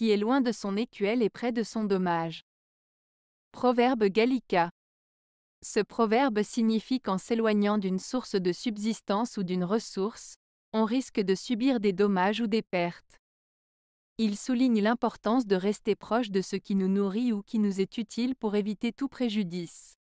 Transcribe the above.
qui est loin de son écuelle et près de son dommage. Proverbe gallica. Ce proverbe signifie qu'en s'éloignant d'une source de subsistance ou d'une ressource, on risque de subir des dommages ou des pertes. Il souligne l'importance de rester proche de ce qui nous nourrit ou qui nous est utile pour éviter tout préjudice.